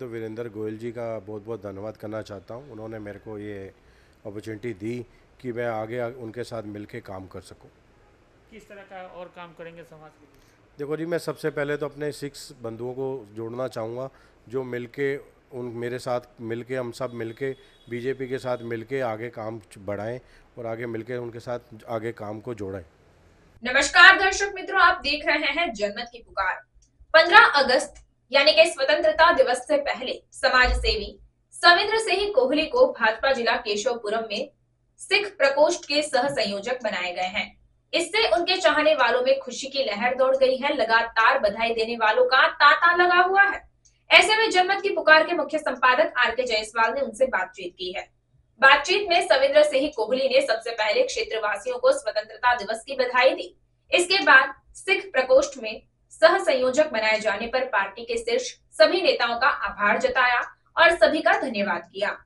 तो वीरेंद्र गोयल जी का बहुत बहुत धन्यवाद करना चाहता हूँ उन्होंने मेरे को ये अपॉर्चुनिटी दी कि मैं आगे उनके साथ मिल काम कर सकूँ किस तरह का और काम करेंगे समाज के लिए देखो जी मैं सबसे पहले तो अपने सिक्स बंधुओं को जोड़ना चाहूँगा जो मिल के उन मेरे साथ मिल के हम सब मिल के बीजेपी के साथ मिल के आगे काम बढ़ाएं और आगे मिल उनके साथ आगे काम को जोड़ें नमस्कार दर्शक मित्रों आप देख रहे हैं जनमत की पुकार 15 अगस्त यानी कि स्वतंत्रता दिवस से पहले समाज सेवी सविंद्र सिंह कोहली को भाजपा जिला केशवपुरम में सिख प्रकोष्ठ के सह संयोजक बनाए गए हैं इससे उनके चाहने वालों में खुशी की लहर दौड़ गई है लगातार बधाई देने वालों का तांता लगा हुआ है ऐसे में जनमत की पुकार के मुख्य संपादक आर के जायसवाल ने उनसे बातचीत की है बातचीत में सविंद्र सिंह कोहली ने सबसे पहले क्षेत्रवासियों को स्वतंत्रता दिवस की बधाई दी इसके बाद सिख प्रकोष्ठ में सह संयोजक बनाए जाने पर पार्टी के शीर्ष सभी नेताओं का आभार जताया और सभी का धन्यवाद किया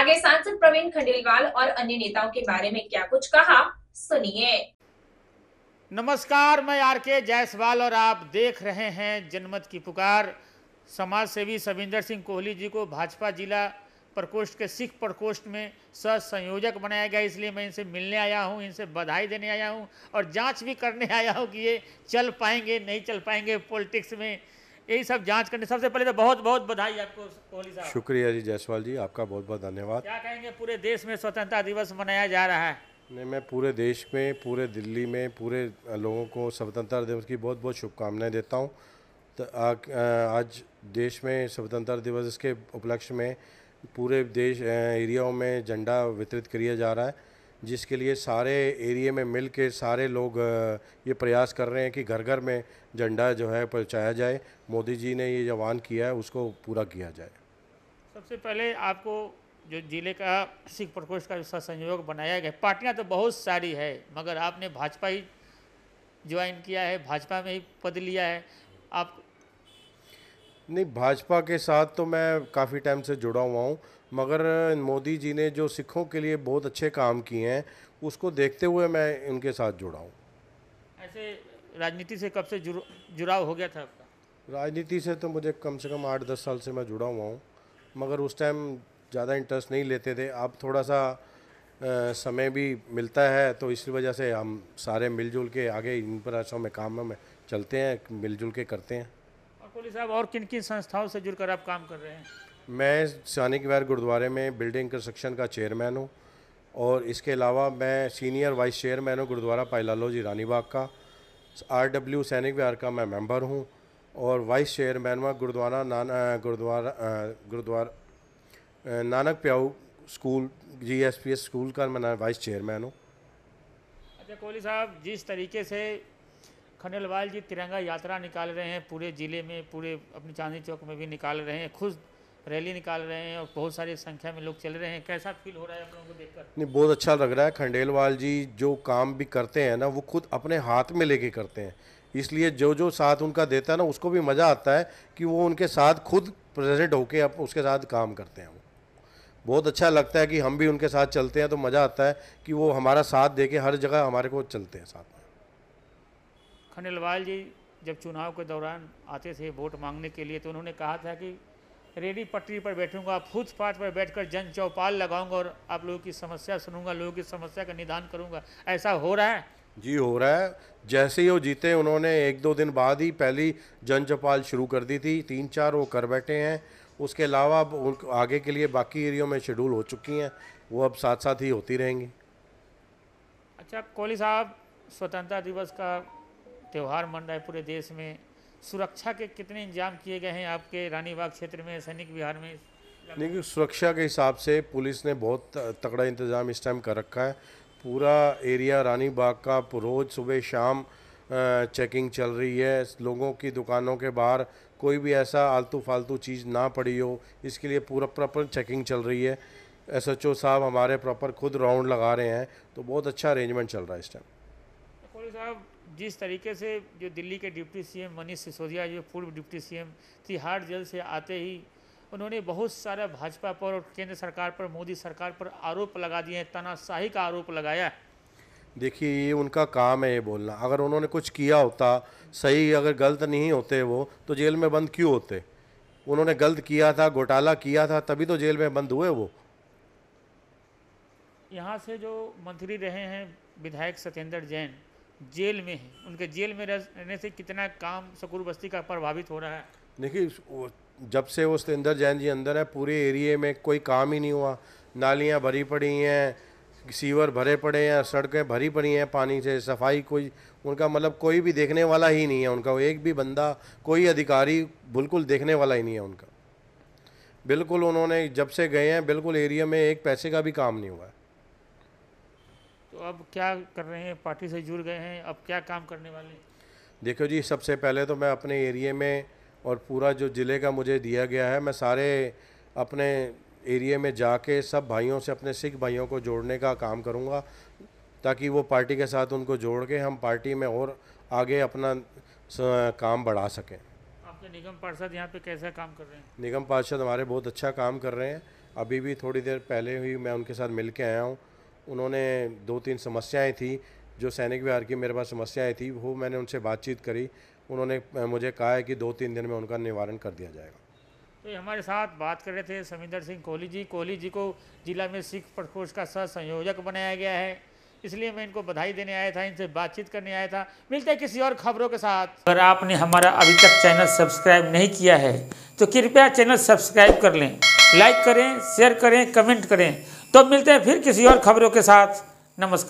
आगे सांसद प्रवीण खंडेलवाल और अन्य नेताओं के बारे में क्या कुछ कहा सुनिए नमस्कार मैं आर के जायसवाल और आप देख रहे हैं जनमत की पुकार समाज सेवी सविंदर सिंह कोहली जी को भाजपा जिला प्रकोष्ठ के सिख प्रकोष्ठ में सहसंयोजक बनाया गया इसलिए मैं इनसे मिलने आया हूँ इनसे बधाई देने आया हूँ और जांच भी करने आया हूँ कि ये चल पाएंगे नहीं चल पाएंगे पॉलिटिक्स में यही सब जांच करने सबसे पहले तो बहुत बहुत बधाई आपको कोहली साहब शुक्रिया जी जायसवाल जी आपका बहुत बहुत धन्यवाद क्या कहेंगे पूरे देश में स्वतंत्रता दिवस मनाया जा रहा है नहीं मैं पूरे देश में पूरे दिल्ली में पूरे लोगों को स्वतंत्रता दिवस की बहुत बहुत शुभकामनाएं देता हूँ तो आज देश में स्वतंत्रता दिवस के उपलक्ष्य में पूरे देश एरियाओं में झंडा वितरित किया जा रहा है जिसके लिए सारे एरिए में मिल के सारे लोग ये प्रयास कर रहे हैं कि घर घर में झंडा जो है पहुँचाया जाए मोदी जी ने ये आह्वान किया है उसको पूरा किया जाए सबसे पहले आपको जो जिले का सिख प्रकोष्ठ का संयोग बनाया गया पार्टियां तो बहुत सारी है मगर आपने भाजपा ही ज्वाइन किया है भाजपा में ही पद लिया है आप नहीं भाजपा के साथ तो मैं काफ़ी टाइम से जुड़ा हुआ हूँ मगर मोदी जी ने जो सिखों के लिए बहुत अच्छे काम किए हैं उसको देखते हुए मैं उनके साथ जुड़ा हूँ ऐसे राजनीति से कब से जुड़ जुड़ाव हो गया था आपका राजनीति से तो मुझे कम से कम आठ दस साल से मैं जुड़ा हुआ हूँ मगर उस टाइम ज़्यादा इंटरेस्ट नहीं लेते थे अब थोड़ा सा आ, समय भी मिलता है तो इसी वजह से हम सारे मिलजुल के आगे इन पर में काम में चलते हैं मिलजुल के करते हैं अकोली साहब और किन किन संस्थाओं से जुड़कर आप काम कर रहे हैं मैं सानिक वैर गुरुद्वारे में बिल्डिंग कंस्ट्रक्शन का चेयरमैन हूँ और इसके अलावा मैं सीनियर वाइस चेयरमैन हूँ गुरुद्वारा पाइलालो जी रानीबाग का आर डब्ल्यू सैनिक विहार का मैं मेंबर हूँ और वाइस चेयरमैन हुआ गुरुद्वारा नान Gurdwara Gurdwara Nanak Piao school G S P S school का मैं वाइस चेयरमैन हूँ अच्छा कोहली साहब जिस तरीके से खंडेलवाल जी तिरंगा यात्रा निकाल रहे हैं पूरे ज़िले में पूरे अपने चांदनी चौक में भी निकाल रहे हैं खुद रैली निकाल रहे हैं और बहुत सारी संख्या में लोग चल रहे हैं कैसा फील हो रहा है आप लोगों को देखकर नहीं बहुत अच्छा लग रहा है खंडेलवाल जी जो काम भी करते हैं ना वो खुद अपने हाथ में लेके करते हैं इसलिए जो जो साथ उनका देता है ना उसको भी मज़ा आता है कि वो उनके साथ खुद प्रेजेंट होके आप उसके साथ काम करते हैं बहुत अच्छा लगता है कि हम भी उनके साथ चलते हैं तो मज़ा आता है कि वो हमारा साथ दे के हर जगह हमारे को चलते हैं साथ खंडेलवाल जी जब चुनाव के दौरान आते थे वोट मांगने के लिए तो उन्होंने कहा था कि रेडी पटरी पर बैठूंगा फुटपाथ पर बैठकर जन चौपाल लगाऊंगा और आप लोगों की समस्या सुनूंगा लोगों की समस्या का निदान करूंगा ऐसा हो रहा है जी हो रहा है जैसे ही वो जीते उन्होंने एक दो दिन बाद ही पहली जन चौपाल शुरू कर दी थी तीन चार वो कर बैठे हैं उसके अलावा अब आगे के लिए बाकी एरियो में शेड्यूल हो चुकी हैं वो अब साथ साथ ही होती रहेंगी अच्छा कोहली साहब स्वतंत्रता दिवस का त्यौहार मन रहा है पूरे देश में सुरक्षा के कितने इंतजाम किए गए हैं आपके रानीबाग क्षेत्र में सैनिक विहार में देखिए सुरक्षा के हिसाब से पुलिस ने बहुत तगड़ा इंतज़ाम इस टाइम कर रखा है पूरा एरिया रानी बाग का रोज़ सुबह शाम चेकिंग चल रही है लोगों की दुकानों के बाहर कोई भी ऐसा आलतू फालतू चीज़ ना पड़ी हो इसके लिए पूरा प्रॉपर चेकिंग चल रही है एस एच ओ साहब हमारे प्रॉपर खुद राउंड लगा रहे हैं तो बहुत अच्छा अरेंजमेंट चल रहा है इस टाइम तो साहब जिस तरीके से जो दिल्ली के डिप्टी सीएम मनीष सिसोदिया जो पूर्व डिप्टी सीएम तिहाड़ जेल से आते ही उन्होंने बहुत सारा भाजपा पर और केंद्र सरकार पर मोदी सरकार पर आरोप लगा दिए हैं का आरोप लगाया देखिए ये उनका काम है ये बोलना अगर उन्होंने कुछ किया होता सही अगर गलत नहीं होते वो तो जेल में बंद क्यों होते उन्होंने गलत किया था घोटाला किया था तभी तो जेल में बंद हुए वो यहाँ से जो मंत्री रहे हैं विधायक सत्येंद्र जैन जेल में है उनके जेल में रहने से कितना काम सकूर बस्ती का प्रभावित हो रहा है देखिए जब से वो सतेंद्र जैन जी अंदर है पूरे एरिए में कोई काम ही नहीं हुआ नालियाँ भरी पड़ी हैं सीवर भरे पड़े हैं सड़कें भरी पड़ी हैं पानी से सफाई कोई उनका मतलब कोई भी देखने वाला ही नहीं है उनका एक भी बंदा कोई अधिकारी बिल्कुल देखने वाला ही नहीं है उनका बिल्कुल उन्होंने जब से गए हैं बिल्कुल एरिया में एक पैसे का भी काम नहीं हुआ है तो अब क्या कर रहे हैं पार्टी से जुड़ गए हैं अब क्या काम करने वाले हैं देखो जी सबसे पहले तो मैं अपने एरिए में और पूरा जो ज़िले का मुझे दिया गया है मैं सारे अपने एरिए में जाके सब भाइयों से अपने सिख भाइयों को जोड़ने का काम करूँगा ताकि वो पार्टी के साथ उनको जोड़ के हम पार्टी में और आगे अपना काम बढ़ा सकें आपके निगम पार्षद यहाँ पे कैसा काम कर रहे हैं निगम पार्षद हमारे बहुत अच्छा काम कर रहे हैं अभी भी थोड़ी देर पहले ही मैं उनके साथ मिल के आया हूँ उन्होंने दो तीन समस्याएं थी जो सैनिक विहार की मेरे पास समस्याएं थी वो मैंने उनसे बातचीत करी उन्होंने मुझे कहा है कि दो तीन दिन में उनका निवारण कर दिया जाएगा तो हमारे साथ बात कर रहे थे समिंदर सिंह कोहली जी कोहली जी को जिला में सिख प्रकोष्ठ का सह संयोजक बनाया गया है इसलिए मैं इनको बधाई देने आया था इनसे बातचीत करने आया था मिलते हैं किसी और खबरों के साथ अगर आपने हमारा अभी तक चैनल सब्सक्राइब नहीं किया है तो कृपया चैनल सब्सक्राइब कर लें लाइक करें शेयर करें कमेंट करें तो मिलते हैं फिर किसी और खबरों के साथ नमस्कार